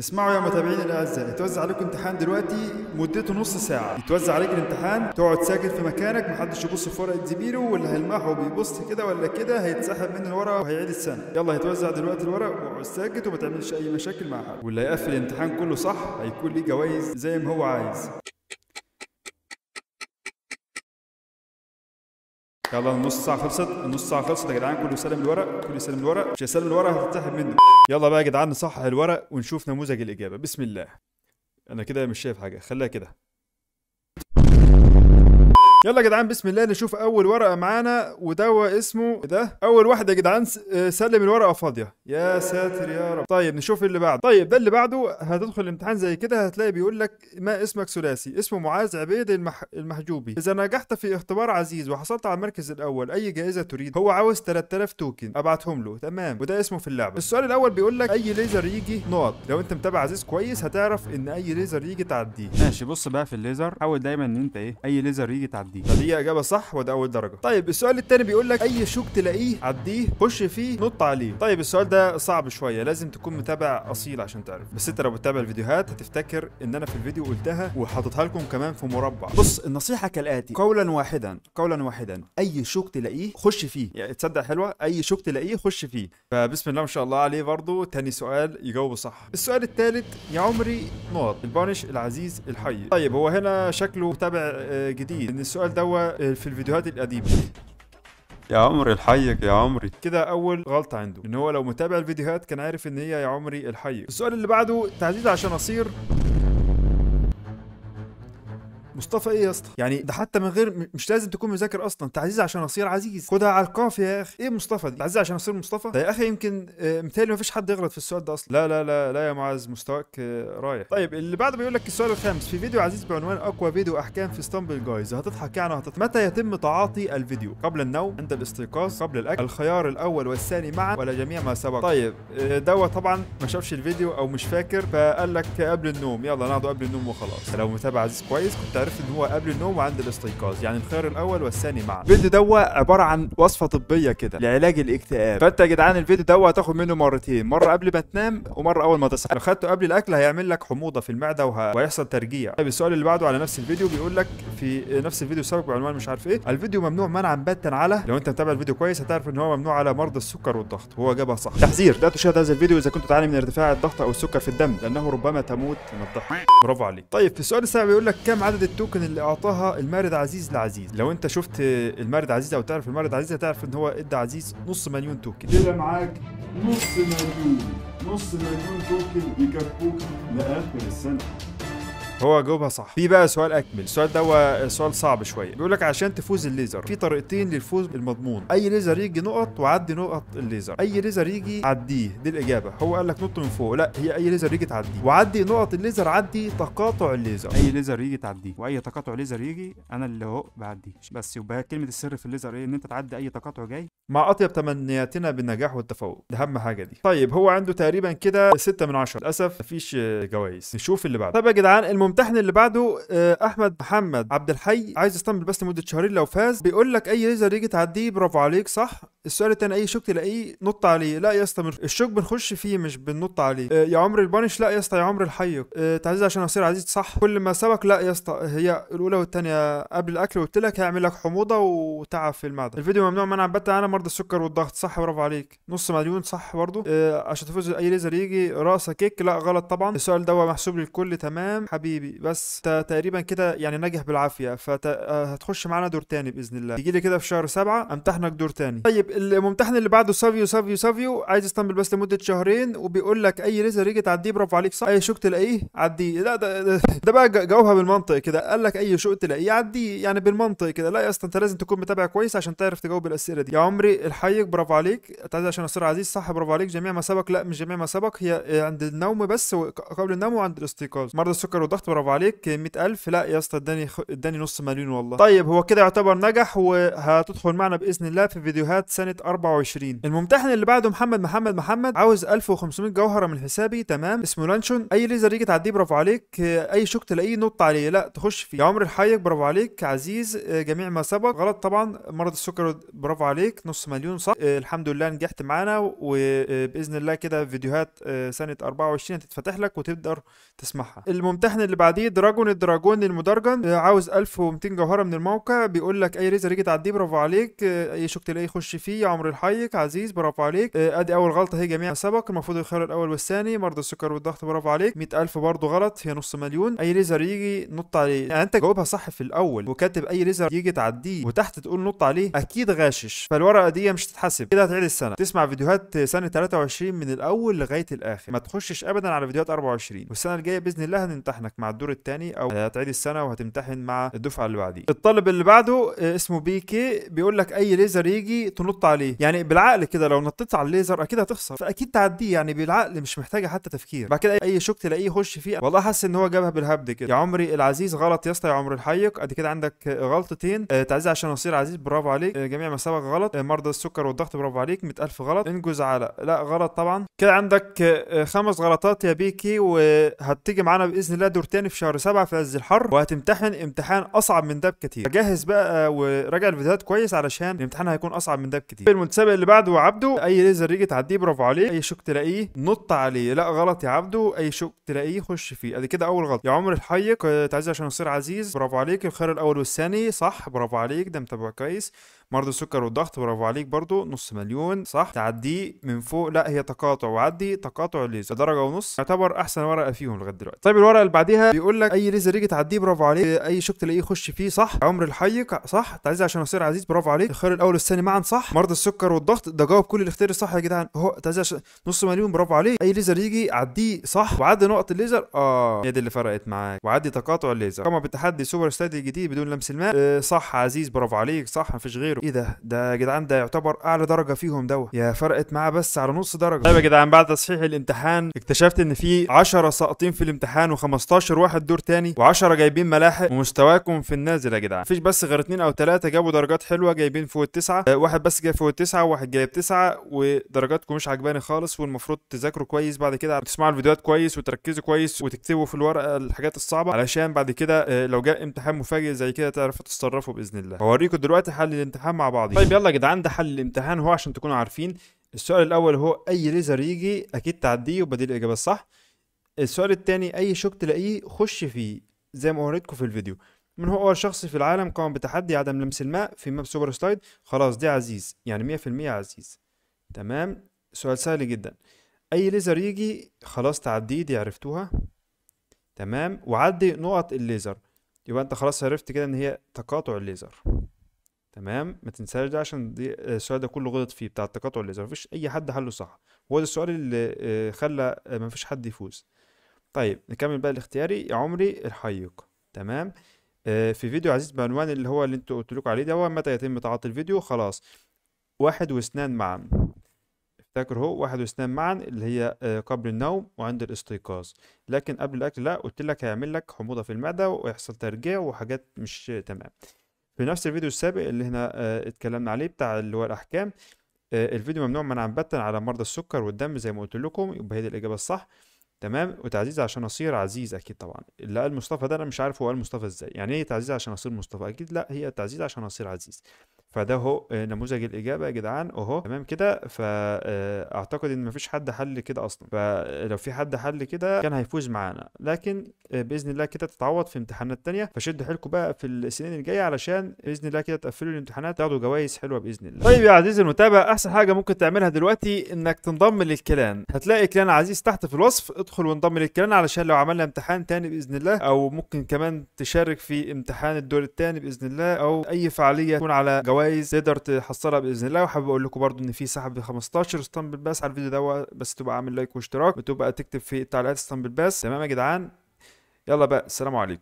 اسمعوا يا متابعينا الاعزاء يتوزع عليكم امتحان دلوقتي مدته نص ساعه يتوزع عليك الامتحان تقعد ساكت في مكانك محدش يبص في ورقه زميله واللي هيلمحه بيبص كده ولا كده هيتسحب منه الورقه وهيعيد السنه يلا هيتوزع دلوقتي الورق واقعد ساكت وما تعملش اي مشاكل مع حد واللي هيقفل الامتحان كله صح هيكون ليه جوائز زي ما هو عايز يلا نص ساعه خلصت نص ساعه خلصت يا جدعان كله سلم الورق كله سلم الورق مش هيسلم الورق هتتسحب منه يلا بقى يا جدعان نصحح الورق ونشوف نموذج الاجابه بسم الله انا كده مش شايف حاجه خليها كده يلا يا جدعان بسم الله نشوف اول ورقه معانا ودوا اسمه ده اول واحد يا جدعان آه، سلم الورقه فاضيه يا ساتر يا رب طيب نشوف اللي بعده طيب ده اللي بعده هتدخل الامتحان زي كده هتلاقي بيقول لك ما اسمك ثلاثي اسمه معاذ عبيد المح... المحجوبي اذا نجحت في اختبار عزيز وحصلت على المركز الاول اي جائزه تريد هو عاوز 3000 توكن ابعتهم له تمام وده اسمه في اللعبه السؤال الاول بيقول لك اي ليزر يجي نقط لو انت متابع عزيز كويس هتعرف ان اي ليزر يجي تعديه ماشي بص بقى في الليزر حاول دايما ان انت ايه اي ليزر يجي تعديه دي فدي اجابه صح وده اول درجه طيب السؤال الثاني بيقول لك اي شوك تلاقيه عديه خش فيه نط عليه طيب السؤال ده صعب شويه لازم تكون متابع اصيل عشان تعرف بس انت لو بتتابع الفيديوهات هتفتكر ان انا في الفيديو قلتها وحاططها لكم كمان في مربع بص النصيحه كالاتي قولا واحدا قولا واحدا اي شوك تلاقيه خش فيه يعني تصدق حلوه اي شوك تلاقيه خش فيه فبسم الله ما شاء الله عليه برضه تاني سؤال يجاوبه صح السؤال الثالث يا عمري نقط البانش العزيز الحي طيب هو هنا شكله متابع آه، جديد ان السؤال السؤال دوا آه، في الفيديوهات القديمه يا عمري الحيك يا عمري كده اول غلطه عنده ان هو لو متابع الفيديوهات كان عارف ان هي يا عمري الحيك السؤال اللي بعده تعزيز عشان اصير مصطفى ايه يا اسطى يعني ده حتى من غير مش لازم تكون مذاكر اصلا تعزيز عشان اصير عزيز خدها على القاف يا اخي ايه مصطفى دي تعزيز عشان اصير مصطفى ده يا اخي يمكن آه، مثال ما فيش حد يغلط في السؤال ده اصلا لا لا لا لا يا معاذ مستواك آه، رايح طيب اللي بعده بيقول لك السؤال الخامس في فيديو عزيز بعنوان اقوى فيديو احكام في اسطنبول جايز هتضحك يعني هتضحك متى يتم تعاطي الفيديو قبل النوم عند الاستيقاظ قبل الاكل الخيار الاول والثاني معا ولا جميع ما سبق طيب آه، دوت طبعا ما شافش الفيديو او مش فاكر فقال لك قبل النوم يلا نقعد قبل النوم وخلاص لو متابع عزيز كويس كنت عارف عرف ان هو قبل النوم وعند الاستيقاظ يعني الخيار الاول والثاني معا الفيديو دوا عباره عن وصفه طبيه كده لعلاج الاكتئاب فانت يا جدعان الفيديو دوا هتاخد منه مرتين مره قبل ما تنام ومره اول ما تصحى لو خدته قبل الاكل هيعمل لك حموضه في المعده وه... وهيحصل ترجيع طيب السؤال اللي بعده على نفس الفيديو بيقول لك في نفس الفيديو السابق بعنوان مش عارف ايه الفيديو ممنوع منعا باتا على لو انت متابع الفيديو كويس هتعرف ان هو ممنوع على مرضى السكر والضغط وهو جابها صح تحذير لا تشاهد هذا الفيديو اذا كنت تعاني من ارتفاع الضغط او السكر في الدم لانه ربما تموت من الضغط برافو عليك طيب في السؤال السابع بيقول لك كم عدد التوكن اللي اعطاها المارد عزيز لعزيز لو انت شفت المارد عزيز او تعرف المارد عزيز هتعرف ان هو ادى عزيز نص مليون توكن كده معاك نص مليون نص مليون توكن يكفوك لاخر السنه هو جاوبها صح في بقى سؤال اكمل السؤال ده سؤال صعب شويه بيقول لك عشان تفوز الليزر في طريقتين للفوز المضمون اي ليزر يجي نقط وعدي نقط الليزر اي ليزر يجي عديه دي الاجابه هو قال لك نط من فوق لا هي اي ليزر يجي تعديه وعدي نقط الليزر عدي تقاطع الليزر اي ليزر يجي تعديه واي تقاطع ليزر يجي انا اللي هو بعديه بس يبقى كلمه السر في الليزر ايه ان انت تعدي اي تقاطع جاي مع اطيب تمنياتنا بالنجاح والتفوق ده اهم حاجه دي طيب هو عنده تقريبا كده 6 من 10 للاسف مفيش جوائز نشوف اللي بعده طب يا جدعان المهم الممتحن اللي بعده آه، احمد محمد عبد الحي عايز يستنبل بس لمده شهرين لو فاز بيقول لك اي ليزر يجي تعديه برافو عليك صح السؤال التاني اي شوك تلاقيه نط عليه لا يا اسطى الشوك بنخش فيه مش بننط عليه آه، يا عمر البانش لا يا اسطى يا عمر اه تعزيز عشان اصير عزيز صح كل ما سبق لا يا اسطى هي الاولى والثانيه قبل الاكل قلت لك هيعمل لك حموضه وتعب في المعده الفيديو ممنوع منع بتا انا مرضى السكر والضغط صح برافو عليك نص مليون صح برضو آه، عشان تفوز اي ليزر يجي راسه كيك لا غلط طبعا السؤال ده محسوب للكل تمام حبيبي حبيبي بس تقريبا كده يعني ناجح بالعافيه فهتخش آه، معانا دور تاني باذن الله تيجي لي كده في شهر سبعة امتحنك دور تاني طيب الممتحن اللي بعده سافيو سافيو سافيو عايز يستنبل بس لمده شهرين وبيقول لك اي رزه يجي تعديه برافو عليك صح اي شوك تلاقيه عديه لا ده, ده, بقى جاوبها بالمنطق كده قال لك اي شوك تلاقيه عديه يعني بالمنطق كده لا يا اسطى انت لازم تكون متابع كويس عشان تعرف تجاوب الاسئله دي يا عمري الحيك برافو عليك تعدي عشان اصير عزيز صح برافو عليك جميع ما سبق لا مش جميع ما سبق هي آه، عند النوم بس قبل النوم وعند الاستيقاظ مرضى السكر والضغط برافو عليك 100000 لا يا اسطى اداني خ... اداني نص مليون والله طيب هو كده يعتبر نجح وهتدخل معنا باذن الله في فيديوهات سنه 24 الممتحن اللي بعده محمد محمد محمد عاوز 1500 جوهره من حسابي تمام اسمه لانشون اي ليزر يجي تعديه برافو عليك اي شوك تلاقيه نط عليه لا تخش فيه يا عمر الحيك برافو عليك عزيز جميع ما سبق غلط طبعا مرض السكر برافو عليك نص مليون صح آه، الحمد لله نجحت معانا وباذن آه، الله كده فيديوهات آه، سنه 24 هتتفتح لك وتقدر تسمعها الممتحن اللي بعديه دراجون الدراجون المدرجن آه، عاوز 1200 جوهره من الموقع بيقول لك اي ريزر يجي تعديه برافو عليك آه، اي شوك تلاقيه يخش فيه يا عمرو الحيك عزيز برافو عليك آه، ادي اول غلطه هي جميع سبق المفروض الخيار الاول والثاني مرضى السكر والضغط برافو عليك 100000 برضه غلط هي نص مليون اي ريزر يجي نط عليه يعني انت جاوبها صح في الاول وكاتب اي ريزر يجي تعديه وتحت تقول نط عليه اكيد غاشش فالورقه دي مش هتتحسب كده هتعيد السنه تسمع فيديوهات سنه 23 من الاول لغايه الاخر ما تخشش ابدا على فيديوهات 24 والسنه الجايه باذن الله هنمتحنك مع الدور الثاني او هتعيد السنه وهتمتحن مع الدفعه اللي بعدي الطالب اللي بعده اسمه بيكي بيقول لك اي ليزر يجي تنط عليه يعني بالعقل كده لو نطيت على الليزر اكيد هتخسر فاكيد تعديه يعني بالعقل مش محتاجه حتى تفكير بعد كده اي شوك تلاقيه يخش فيه والله حاسس ان هو جابها بالهبد كده يا عمري العزيز غلط يا اسطى يا عمرو الحيق ادي كده عندك غلطتين آه، تعزيز عشان اصير عزيز برافو عليك آه، جميع ما سبق غلط آه، مرضى السكر والضغط برافو عليك 100000 غلط انجز على لا غلط طبعا كده عندك خمس غلطات يا بيكي وهتيجي معانا باذن الله دور تاني في شهر سبعة في عز الحر وهتمتحن امتحان اصعب من ده بكتير فجهز بقى آه، وراجع الفيديوهات كويس علشان الامتحان هيكون اصعب من ده بكتير المتسابق اللي بعده عبده اي ليزر يجي تعديه برافو عليه اي شوك تلاقيه نط عليه لا غلط يا عبده اي شوك تلاقيه خش فيه ادي كده اول غلط يا عمر الحيك تعزي عشان يصير عزيز برافو عليك الخير الاول والثاني صح برافو عليك ده متابع كويس مرضى السكر والضغط برافو عليك برضو نص مليون صح تعديه من فوق لا هي تقاطع وعدي تقاطع ليزر درجه ونص يعتبر احسن ورقه فيهم لغايه دلوقتي طيب الورقه اللي بعديها بيقول لك اي ليزر يجي تعديه برافو عليك اي شوك تلاقيه يخش فيه صح عمر الحي صح تعزيز عشان اصير عزيز برافو عليك الخيار الاول والثاني معا صح مرضى السكر والضغط ده جاوب كل الاختيار الصح يا جدعان هو تعزيز عشان نص مليون برافو عليك اي ليزر يجي عديه صح وعدي نقط الليزر اه هي دي اللي فرقت معاك وعدي تقاطع الليزر قام بتحدي سوبر ستادي الجديد بدون لمس الماء أه صح عزيز برافو عليك صح مفيش غيره ايه ده ده يا جدعان ده يعتبر اعلى درجه فيهم دوت يا فرقت معاه بس على نص درجه طيب يا جدعان بعد تصحيح الامتحان اكتشفت ان في 10 ساقطين في الامتحان و15 واحد دور تاني و10 جايبين ملاحق ومستواكم في النازل يا جدعان مفيش بس غير اثنين او ثلاثه جابوا درجات حلوه جايبين فوق التسعه اه واحد بس جايب فوق التسعه وواحد جايب تسعه ودرجاتكم مش عجباني خالص والمفروض تذاكروا كويس بعد كده تسمعوا الفيديوهات كويس وتركزوا كويس وتكتبوا في الورقه الحاجات الصعبه علشان بعد كده اه لو جاء امتحان مفاجئ زي كده تعرفوا تتصرفوا باذن الله هوريكم دلوقتي حل الامتحان الامتحان مع بعض طيب يلا يا جدعان ده حل الامتحان هو عشان تكونوا عارفين السؤال الاول هو اي ليزر يجي اكيد تعديه وبديل الاجابه الصح السؤال الثاني اي شوك تلاقيه خش فيه زي ما وريتكم في الفيديو من هو أول شخص في العالم قام بتحدي عدم لمس الماء في ماب سوبر سلايد خلاص دي عزيز يعني 100% عزيز تمام سؤال سهل جدا أي ليزر يجي خلاص تعديه دي عرفتوها تمام وعدي نقط الليزر يبقى أنت خلاص عرفت كده إن هي تقاطع الليزر تمام ما تنساش ده عشان دي آه، السؤال ده كله غلط فيه بتاع التقاطع الليزر مفيش اي حد حله صح هو ده السؤال اللي آه، خلى آه، مفيش حد يفوز طيب نكمل بقى الاختياري يا عمري الحيق تمام في فيديو عزيز بعنوان اللي هو اللي انتوا قلت لكم عليه ده هو متى يتم تعاطي الفيديو خلاص واحد واثنان معا افتكر هو واحد واثنان معا اللي هي قبل النوم وعند الاستيقاظ لكن قبل الاكل لا قلت لك هيعمل لك حموضه في المعده ويحصل ترجيع وحاجات مش تمام في نفس الفيديو السابق اللي احنا آه، اتكلمنا عليه بتاع اللي هو الاحكام آه، الفيديو ممنوع منعا باتا على مرضى السكر والدم زي ما قلت لكم يبقى هي دي الاجابه الصح تمام وتعزيز عشان اصير عزيز اكيد طبعا اللي قال مصطفى ده انا مش عارف هو قال مصطفى ازاي يعني ايه تعزيز عشان اصير مصطفى اكيد لا هي تعزيز عشان اصير عزيز فده هو آه، نموذج الاجابه يا جدعان اهو تمام كده فاعتقد آه، ان مفيش حد حل كده اصلا فلو آه، في حد حل كده كان هيفوز معانا لكن باذن الله كده تتعوض في امتحانات تانية فشدوا حيلكم بقى في السنين الجايه علشان باذن الله كده تقفلوا الامتحانات تاخدوا جوائز حلوه باذن الله طيب يا عزيزي المتابع احسن حاجه ممكن تعملها دلوقتي انك تنضم للكلان هتلاقي كلان عزيز تحت في الوصف ادخل وانضم للكلان علشان لو عملنا امتحان تاني باذن الله او ممكن كمان تشارك في امتحان الدور التاني باذن الله او اي فعاليه تكون على جوائز كويس تقدر تحصلها باذن الله وحابب اقول لكم برده ان في سحب 15 اسطنبول باس على الفيديو دوت بس تبقى عامل لايك واشتراك وتبقى تكتب في التعليقات اسطنبول باس تمام يا جدعان يلا بقى السلام عليكم